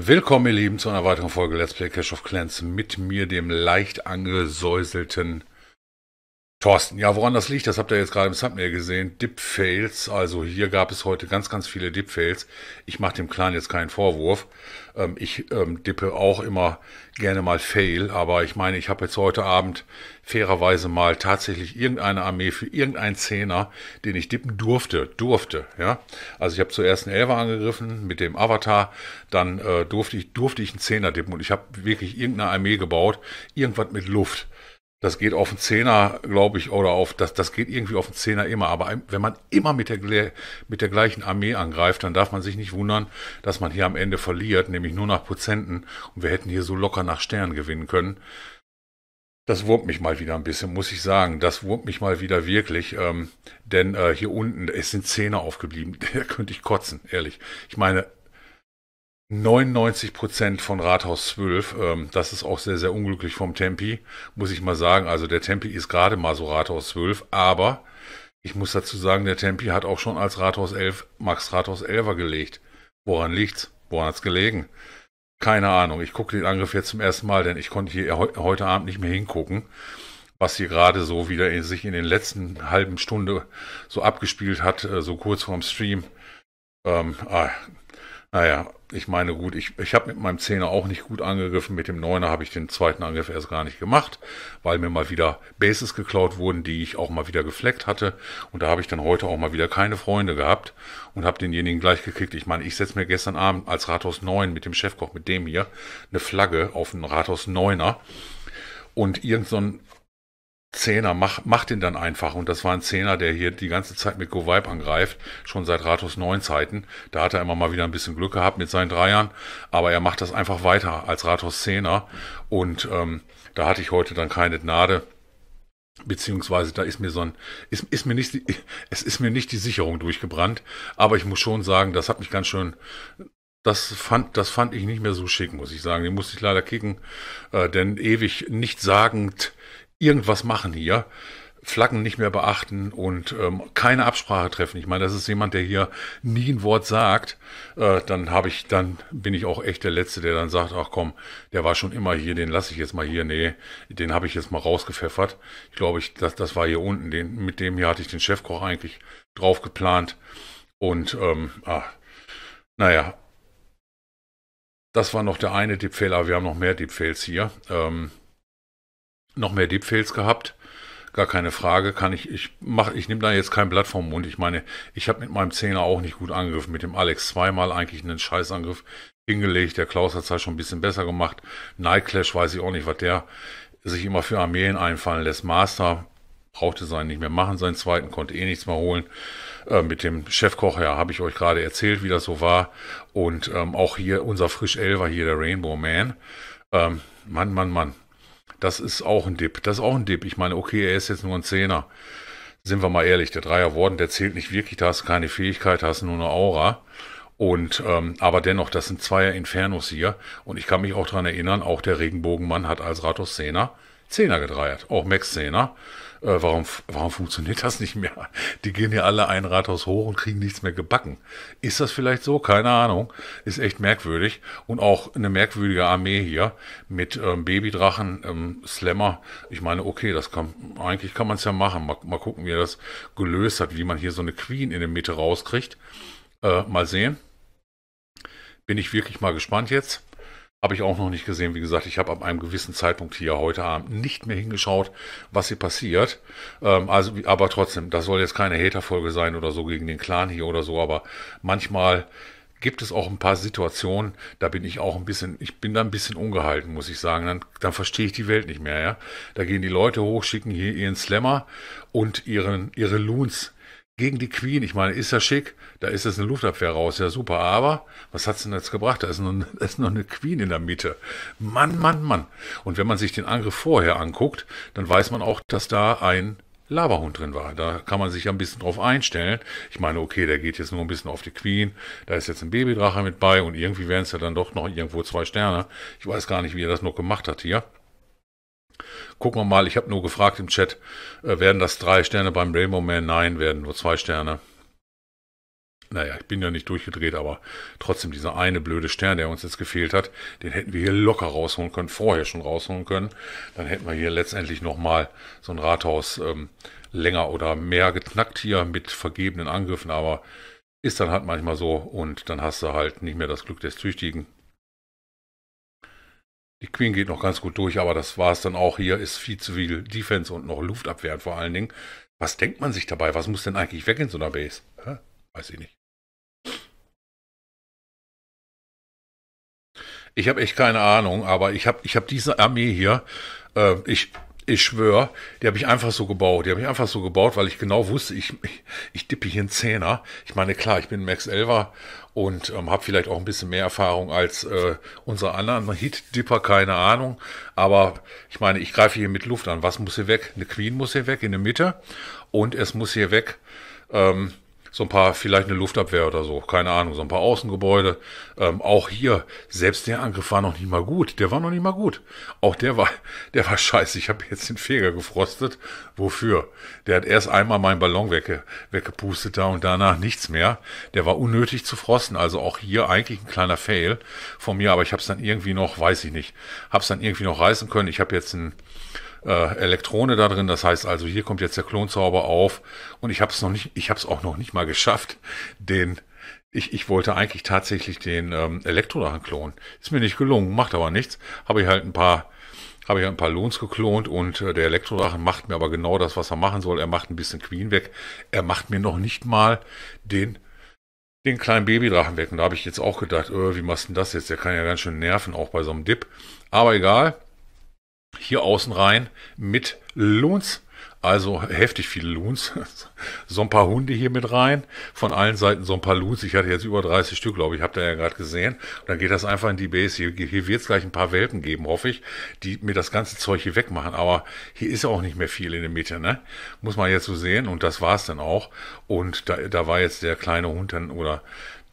Willkommen, ihr Lieben, zu einer weiteren Folge Let's Play Cash of Clans mit mir, dem leicht angesäuselten Thorsten, ja, woran das liegt, das habt ihr jetzt gerade im Thumbnail gesehen. Dip-Fails, also hier gab es heute ganz, ganz viele Dip-Fails. Ich mache dem Clan jetzt keinen Vorwurf. Ähm, ich ähm, dippe auch immer gerne mal Fail, aber ich meine, ich habe jetzt heute Abend fairerweise mal tatsächlich irgendeine Armee für irgendeinen Zehner, den ich dippen durfte, durfte, ja. Also ich habe zuerst einen Elfer angegriffen mit dem Avatar, dann äh, durfte ich, durfte ich einen Zehner dippen und ich habe wirklich irgendeine Armee gebaut, irgendwas mit Luft. Das geht auf den Zehner, glaube ich, oder auf das, das geht irgendwie auf den Zehner immer. Aber wenn man immer mit der, mit der gleichen Armee angreift, dann darf man sich nicht wundern, dass man hier am Ende verliert, nämlich nur nach Prozenten. Und wir hätten hier so locker nach Sternen gewinnen können. Das wurmt mich mal wieder ein bisschen, muss ich sagen. Das wurmt mich mal wieder wirklich. Ähm, denn äh, hier unten, es sind Zähne aufgeblieben. Da könnte ich kotzen, ehrlich. Ich meine, 99 Prozent von Rathaus 12. Ähm, das ist auch sehr, sehr unglücklich vom Tempi, muss ich mal sagen. Also der Tempi ist gerade mal so Rathaus 12, aber ich muss dazu sagen, der Tempi hat auch schon als Rathaus 11 Max Rathaus 11er gelegt. Woran liegt's? Woran hat's gelegen? Keine Ahnung. Ich gucke den Angriff jetzt zum ersten Mal, denn ich konnte hier he heute Abend nicht mehr hingucken, was hier gerade so wieder in sich in den letzten halben Stunde so abgespielt hat, äh, so kurz vorm Stream. Ähm, ah, naja, ich meine, gut, ich, ich habe mit meinem Zehner auch nicht gut angegriffen. Mit dem Neuner habe ich den zweiten Angriff erst gar nicht gemacht, weil mir mal wieder Bases geklaut wurden, die ich auch mal wieder gefleckt hatte. Und da habe ich dann heute auch mal wieder keine Freunde gehabt und habe denjenigen gleich gekickt. Ich meine, ich setze mir gestern Abend als Rathaus 9 mit dem Chefkoch, mit dem hier, eine Flagge auf einen Rathaus 9er. Und irgendein so Zehner, mach, mach den dann einfach. Und das war ein Zehner, der hier die ganze Zeit mit Govibe angreift, schon seit Ratus 9 Zeiten. Da hat er immer mal wieder ein bisschen Glück gehabt mit seinen Dreiern, aber er macht das einfach weiter als Ratus Zehner. Und ähm, da hatte ich heute dann keine Gnade. Beziehungsweise da ist mir so ein, ist, ist mir nicht, es ist mir nicht die Sicherung durchgebrannt, aber ich muss schon sagen, das hat mich ganz schön das fand, das fand ich nicht mehr so schick, muss ich sagen. Den musste ich leider kicken, äh, denn ewig nicht sagend irgendwas machen hier. Flaggen nicht mehr beachten und ähm, keine Absprache treffen. Ich meine, das ist jemand, der hier nie ein Wort sagt. Äh, dann habe ich, dann bin ich auch echt der Letzte, der dann sagt: Ach komm, der war schon immer hier, den lasse ich jetzt mal hier. Nee, den habe ich jetzt mal rausgepfeffert. Ich glaube, ich, das, das war hier unten. Den, mit dem hier hatte ich den Chefkoch eigentlich drauf geplant. Und ähm, ah, naja. Das war noch der eine Tippfehler. Wir haben noch mehr Tippfails hier. Ähm, noch mehr Deepfails gehabt. Gar keine Frage, kann ich, ich mache, ich nehme da jetzt kein Blatt vom Mund. Ich meine, ich habe mit meinem Zehner auch nicht gut angegriffen, mit dem Alex zweimal eigentlich einen Scheißangriff hingelegt. Der Klaus hat es halt schon ein bisschen besser gemacht. Nightclash weiß ich auch nicht, was der sich immer für Armeen einfallen lässt. Master brauchte seinen nicht mehr machen, seinen zweiten konnte eh nichts mehr holen. Äh, mit dem Chefkoch, ja, habe ich euch gerade erzählt, wie das so war. Und ähm, auch hier unser Frisch elver hier der Rainbow Man. Ähm, Mann, Mann, Mann. Das ist auch ein Dip. Das ist auch ein Dip. Ich meine, okay, er ist jetzt nur ein Zehner. Sind wir mal ehrlich, der Dreier worden, der zählt nicht wirklich, da hast du keine Fähigkeit, hast nur eine Aura. Und ähm, aber dennoch, das sind Zweier Infernos hier. Und ich kann mich auch dran erinnern, auch der Regenbogenmann hat als Ratos Zehner Zehner gedreiert, auch Max Zehner. Äh, warum, warum funktioniert das nicht mehr? Die gehen ja alle ein Rathaus hoch und kriegen nichts mehr gebacken. Ist das vielleicht so? Keine Ahnung. Ist echt merkwürdig. Und auch eine merkwürdige Armee hier mit ähm, Babydrachen, ähm, Slammer. Ich meine, okay, das kann, eigentlich kann man es ja machen. Mal, mal gucken, wie er das gelöst hat, wie man hier so eine Queen in der Mitte rauskriegt. Äh, mal sehen. Bin ich wirklich mal gespannt jetzt. Habe ich auch noch nicht gesehen. Wie gesagt, ich habe ab einem gewissen Zeitpunkt hier heute Abend nicht mehr hingeschaut, was hier passiert. Ähm, also, aber trotzdem, das soll jetzt keine Haterfolge sein oder so gegen den Clan hier oder so. Aber manchmal gibt es auch ein paar Situationen, da bin ich auch ein bisschen, ich bin da ein bisschen ungehalten, muss ich sagen. Dann, dann verstehe ich die Welt nicht mehr, ja. Da gehen die Leute hoch, schicken hier ihren Slammer und ihren, ihre Loons gegen die Queen, ich meine, ist ja schick, da ist jetzt eine Luftabwehr raus, ja super, aber was hat's denn jetzt gebracht? Da ist, noch, da ist noch eine Queen in der Mitte. Mann, Mann, Mann. Und wenn man sich den Angriff vorher anguckt, dann weiß man auch, dass da ein Laberhund drin war. Da kann man sich ja ein bisschen drauf einstellen. Ich meine, okay, der geht jetzt nur ein bisschen auf die Queen, da ist jetzt ein Babydrache mit bei und irgendwie wären es ja dann doch noch irgendwo zwei Sterne. Ich weiß gar nicht, wie er das noch gemacht hat hier. Gucken wir mal, ich habe nur gefragt im Chat, äh, werden das drei Sterne beim Rainbow Man? Nein, werden nur zwei Sterne. Naja, ich bin ja nicht durchgedreht, aber trotzdem dieser eine blöde Stern, der uns jetzt gefehlt hat, den hätten wir hier locker rausholen können, vorher schon rausholen können. Dann hätten wir hier letztendlich nochmal so ein Rathaus ähm, länger oder mehr geknackt hier mit vergebenen Angriffen, aber ist dann halt manchmal so und dann hast du halt nicht mehr das Glück des Tüchtigen. Die Queen geht noch ganz gut durch, aber das war es dann auch. Hier ist viel zu viel Defense und noch Luftabwehr vor allen Dingen. Was denkt man sich dabei? Was muss denn eigentlich weg in so einer Base? Hä? Weiß ich nicht. Ich habe echt keine Ahnung, aber ich habe ich hab diese Armee hier. Äh, ich ich schwöre, die habe ich einfach so gebaut. Die habe ich einfach so gebaut, weil ich genau wusste, ich, ich, ich dippe hier einen Zehner. Ich meine, klar, ich bin Max Elver und ähm, habe vielleicht auch ein bisschen mehr Erfahrung als äh, unsere anderen Hit-Dipper, keine Ahnung. Aber ich meine, ich greife hier mit Luft an. Was muss hier weg? Eine Queen muss hier weg in der Mitte und es muss hier weg. Ähm, so ein paar, vielleicht eine Luftabwehr oder so, keine Ahnung, so ein paar Außengebäude. Ähm, auch hier, selbst der Angriff war noch nicht mal gut. Der war noch nicht mal gut. Auch der war, der war scheiße. Ich habe jetzt den Feger gefrostet. Wofür? Der hat erst einmal meinen Ballon wegge weggepustet da und danach nichts mehr. Der war unnötig zu frosten. Also auch hier eigentlich ein kleiner Fail von mir, aber ich habe es dann irgendwie noch, weiß ich nicht, habe es dann irgendwie noch reißen können. Ich habe jetzt einen äh, Elektrone da drin. Das heißt also, hier kommt jetzt der Klonzauber auf. Und ich habe es noch nicht, ich habe es auch noch nicht mal geschafft, den ich, ich wollte eigentlich tatsächlich den ähm, Elektrodrachen klonen. Ist mir nicht gelungen, macht aber nichts. Habe ich halt ein paar, habe ich halt ein paar Lohns geklont und äh, der Elektrodrachen macht mir aber genau das, was er machen soll. Er macht ein bisschen Queen weg. Er macht mir noch nicht mal den den kleinen Babydrachen weg. Und da habe ich jetzt auch gedacht, äh, wie machst du denn das jetzt? Der kann ja ganz schön nerven, auch bei so einem Dip. Aber egal, hier außen rein mit Loons. Also heftig viele Loons. so ein paar Hunde hier mit rein. Von allen Seiten so ein paar Loons. Ich hatte jetzt über 30 Stück, glaube ich. Habt ihr ja gerade gesehen. Und dann geht das einfach in die Base. Hier, hier wird es gleich ein paar Welpen geben, hoffe ich, die mir das ganze Zeug hier wegmachen. Aber hier ist auch nicht mehr viel in der Mitte, ne? Muss man jetzt so sehen. Und das war es dann auch. Und da, da war jetzt der kleine Hund dann oder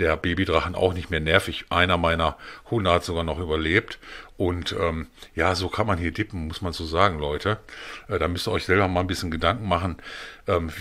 der Babydrachen auch nicht mehr nervig. Einer meiner Hunde hat sogar noch überlebt. Und ähm, ja, so kann man hier dippen, muss man so sagen, Leute. Äh, da müsst ihr euch selber mal ein bisschen Gedanken machen, ähm,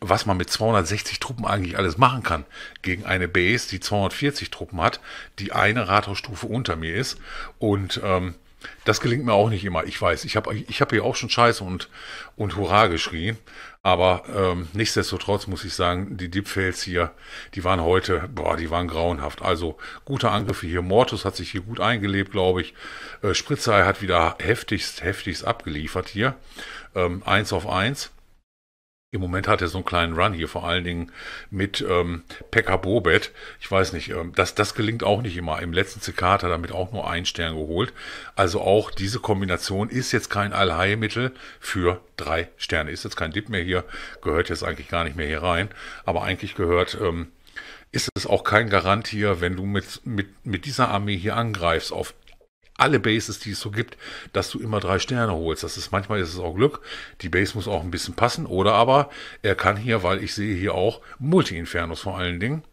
was man mit 260 Truppen eigentlich alles machen kann gegen eine Base, die 240 Truppen hat, die eine Rathausstufe unter mir ist. Und ähm, das gelingt mir auch nicht immer. Ich weiß, ich habe ich hab hier auch schon Scheiße und, und Hurra geschrien. Aber ähm, nichtsdestotrotz muss ich sagen, die Deepfails hier, die waren heute, boah, die waren grauenhaft. Also gute Angriffe hier. Mortus hat sich hier gut eingelebt, glaube ich. Äh, Spritzei hat wieder heftigst, heftigst abgeliefert hier. Ähm, eins auf eins. Im Moment hat er so einen kleinen Run hier, vor allen Dingen mit ähm, Pekka Bobet. Ich weiß nicht, ähm, das, das gelingt auch nicht immer. Im letzten Cicada damit auch nur einen Stern geholt. Also auch diese Kombination ist jetzt kein Allheilmittel für drei Sterne. Ist jetzt kein Dip mehr hier, gehört jetzt eigentlich gar nicht mehr hier rein. Aber eigentlich gehört ähm, ist es auch kein Garant hier, wenn du mit, mit, mit dieser Armee hier angreifst auf alle Bases, die es so gibt, dass du immer drei Sterne holst. Das ist manchmal ist es auch Glück. Die Base muss auch ein bisschen passen. Oder aber er kann hier, weil ich sehe hier auch Multi-Infernos vor allen Dingen.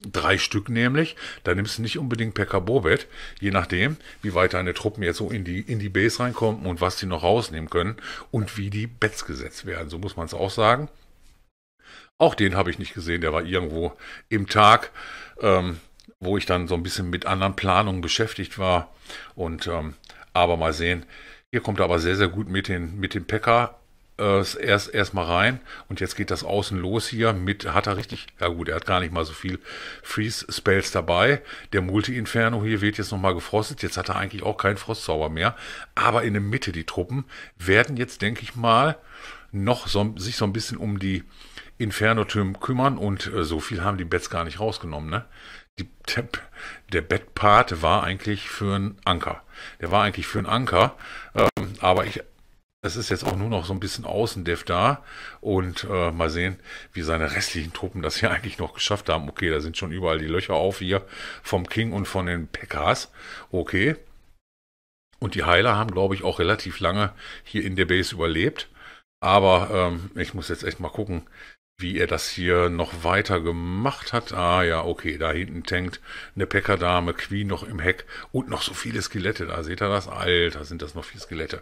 Drei Stück nämlich. Da nimmst du nicht unbedingt per Kabobet, je nachdem, wie weit deine Truppen jetzt so in die, in die Base reinkommen und was die noch rausnehmen können und wie die Bets gesetzt werden. So muss man es auch sagen. Auch den habe ich nicht gesehen, der war irgendwo im Tag. Ähm, wo ich dann so ein bisschen mit anderen Planungen beschäftigt war. Und ähm, aber mal sehen. Hier kommt er aber sehr, sehr gut mit, den, mit dem Packer äh, erst erstmal rein. Und jetzt geht das außen los hier. Mit hat er richtig. Ja gut, er hat gar nicht mal so viel Freeze-Spells dabei. Der Multi-Inferno hier wird jetzt nochmal gefrostet. Jetzt hat er eigentlich auch keinen Frostzauber mehr. Aber in der Mitte, die Truppen, werden jetzt, denke ich mal, noch so, sich so ein bisschen um die Inferno-Türme kümmern und äh, so viel haben die Bets gar nicht rausgenommen, ne? die, der Bettpart war eigentlich für einen Anker. Der war eigentlich für einen Anker, ähm, aber ich, es ist jetzt auch nur noch so ein bisschen Außendev da und äh, mal sehen, wie seine restlichen Truppen das hier eigentlich noch geschafft haben. Okay, da sind schon überall die Löcher auf hier vom King und von den Packers. Okay. Und die Heiler haben, glaube ich, auch relativ lange hier in der Base überlebt. Aber ähm, ich muss jetzt echt mal gucken, wie er das hier noch weiter gemacht hat. Ah ja, okay, da hinten tankt eine Päckerdame, Queen noch im Heck und noch so viele Skelette. Da seht ihr das. Alter, sind das noch viele Skelette.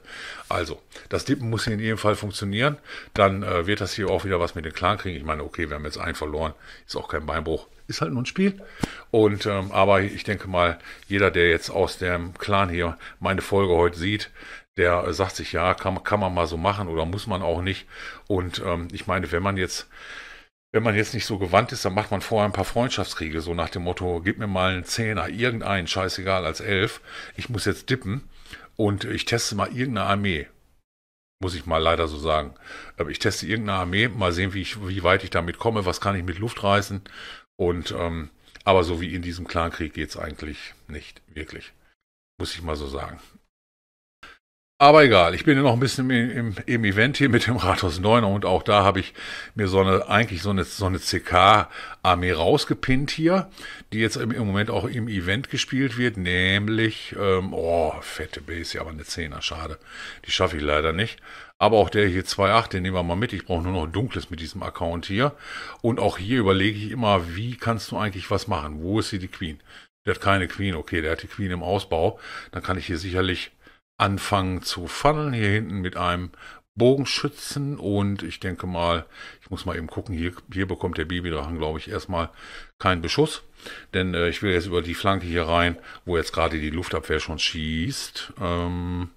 Also, das Dippen muss hier in jedem Fall funktionieren. Dann äh, wird das hier auch wieder was mit den Clan kriegen. Ich meine, okay, wir haben jetzt einen verloren. Ist auch kein Beinbruch. Ist halt nur ein Spiel. Und ähm, aber ich denke mal, jeder, der jetzt aus dem Clan hier meine Folge heute sieht, der äh, sagt sich, ja, kann, kann man mal so machen oder muss man auch nicht. Und ähm, ich meine, wenn man jetzt wenn man jetzt nicht so gewandt ist, dann macht man vorher ein paar Freundschaftskriege, so nach dem Motto, gib mir mal einen Zehner, irgendeinen, scheißegal, als elf. Ich muss jetzt dippen und ich teste mal irgendeine Armee. Muss ich mal leider so sagen. Äh, ich teste irgendeine Armee, mal sehen, wie, ich, wie weit ich damit komme, was kann ich mit Luft reißen. Und ähm, aber so wie in diesem Clankrieg geht es eigentlich nicht wirklich. Muss ich mal so sagen. Aber egal, ich bin ja noch ein bisschen im, im, Event hier mit dem Rathaus 9 und auch da habe ich mir so eine, eigentlich so eine, so eine CK-Armee rausgepinnt hier, die jetzt im, im, Moment auch im Event gespielt wird, nämlich, ähm, oh, fette Base, ja, aber eine 10er, schade. Die schaffe ich leider nicht. Aber auch der hier 2.8, den nehmen wir mal mit. Ich brauche nur noch Dunkles mit diesem Account hier. Und auch hier überlege ich immer, wie kannst du eigentlich was machen? Wo ist hier die Queen? Der hat keine Queen, okay, der hat die Queen im Ausbau. Dann kann ich hier sicherlich anfangen zu funneln. Hier hinten mit einem Bogenschützen und ich denke mal, ich muss mal eben gucken, hier, hier bekommt der Babydrachen, glaube ich, erstmal keinen Beschuss. Denn äh, ich will jetzt über die Flanke hier rein, wo jetzt gerade die Luftabwehr schon schießt. Ähm,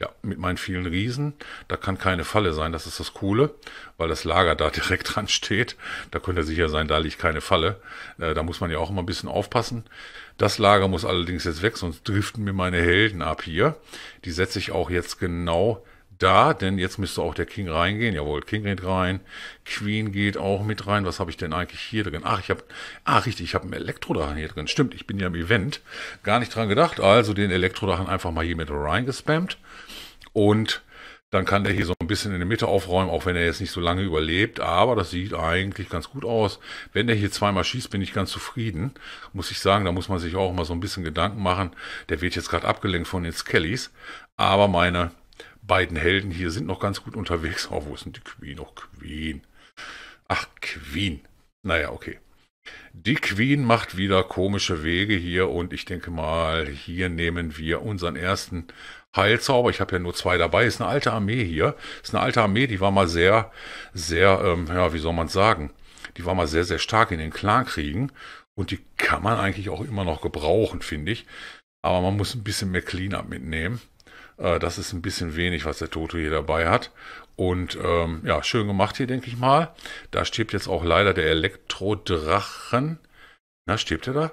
ja, mit meinen vielen Riesen. Da kann keine Falle sein, das ist das Coole, weil das Lager da direkt dran steht. Da könnt ihr sicher sein, da liegt keine Falle. Äh, da muss man ja auch immer ein bisschen aufpassen. Das Lager muss allerdings jetzt weg, sonst driften mir meine Helden ab hier. Die setze ich auch jetzt genau da, denn jetzt müsste auch der King reingehen. Jawohl, King geht rein. Queen geht auch mit rein. Was habe ich denn eigentlich hier drin? Ach, ich habe, ah, richtig, ich habe einen Elektrodrachen hier drin. Stimmt, ich bin ja im Event. Gar nicht dran gedacht. Also den Elektrodrachen einfach mal hier mit reingespammt. Und dann kann der hier so ein bisschen in der Mitte aufräumen, auch wenn er jetzt nicht so lange überlebt. Aber das sieht eigentlich ganz gut aus. Wenn der hier zweimal schießt, bin ich ganz zufrieden. Muss ich sagen, da muss man sich auch mal so ein bisschen Gedanken machen. Der wird jetzt gerade abgelenkt von den Skellys. Aber meine beiden Helden hier sind noch ganz gut unterwegs. Oh, wo ist denn die Queen? Oh, Queen. Ach, Queen. Naja, okay. Die Queen macht wieder komische Wege hier und ich denke mal, hier nehmen wir unseren ersten Heilzauber. Ich habe ja nur zwei dabei. Ist eine alte Armee hier. Ist eine alte Armee, die war mal sehr, sehr, ähm, ja, wie soll man sagen? Die war mal sehr, sehr stark in den Klankriegen und die kann man eigentlich auch immer noch gebrauchen, finde ich. Aber man muss ein bisschen mehr Cleanup mitnehmen. Äh, das ist ein bisschen wenig, was der Toto hier dabei hat. Und ähm, ja, schön gemacht hier, denke ich mal. Da stirbt jetzt auch leider der Elektrodrachen. Na, stirbt er da?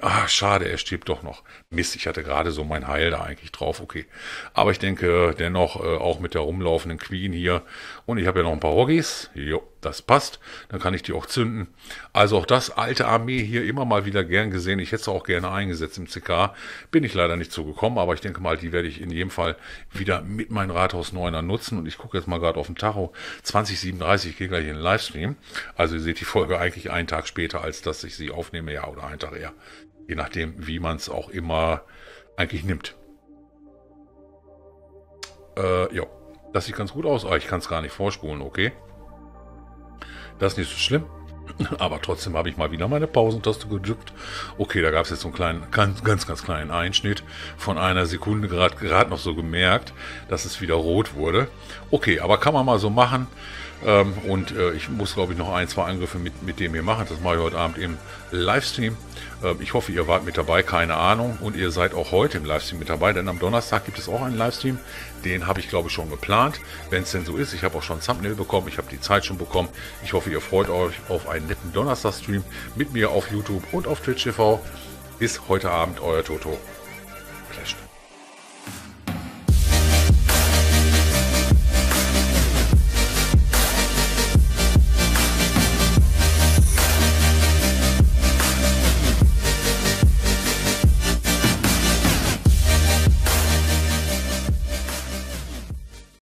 Ah, schade, er stirbt doch noch. Mist, ich hatte gerade so mein Heil da eigentlich drauf, okay. Aber ich denke dennoch äh, auch mit der rumlaufenden Queen hier. Und ich habe ja noch ein paar Hoggies. Jo das passt, dann kann ich die auch zünden. Also auch das alte Armee hier immer mal wieder gern gesehen. Ich hätte es auch gerne eingesetzt im CK. Bin ich leider nicht so gekommen, aber ich denke mal, die werde ich in jedem Fall wieder mit meinem Rathaus 9er nutzen. Und ich gucke jetzt mal gerade auf den Tacho. 2037 geht gleich in den Livestream. Also ihr seht die Folge eigentlich einen Tag später, als dass ich sie aufnehme, ja, oder einen Tag eher. Je nachdem, wie man es auch immer eigentlich nimmt. Äh, ja, das sieht ganz gut aus. aber ah, ich kann es gar nicht vorspulen, okay. Das ist nicht so schlimm. Aber trotzdem habe ich mal wieder meine Pausentaste gedrückt. Okay, da gab es jetzt so einen kleinen, ganz, ganz, ganz kleinen Einschnitt von einer Sekunde gerade noch so gemerkt, dass es wieder rot wurde. Okay, aber kann man mal so machen. Ähm, und äh, ich muss, glaube ich, noch ein, zwei Angriffe mit, mit dem hier machen. Das mache ich heute Abend im Livestream. Äh, ich hoffe, ihr wart mit dabei, keine Ahnung. Und ihr seid auch heute im Livestream mit dabei, denn am Donnerstag gibt es auch einen Livestream. Den habe ich, glaube ich, schon geplant. Wenn es denn so ist, ich habe auch schon ein Thumbnail bekommen, ich habe die Zeit schon bekommen. Ich hoffe, ihr freut euch auf einen netten Donnerstag-Stream mit mir auf YouTube und auf Twitch TV. Bis heute Abend, euer Toto. Clash.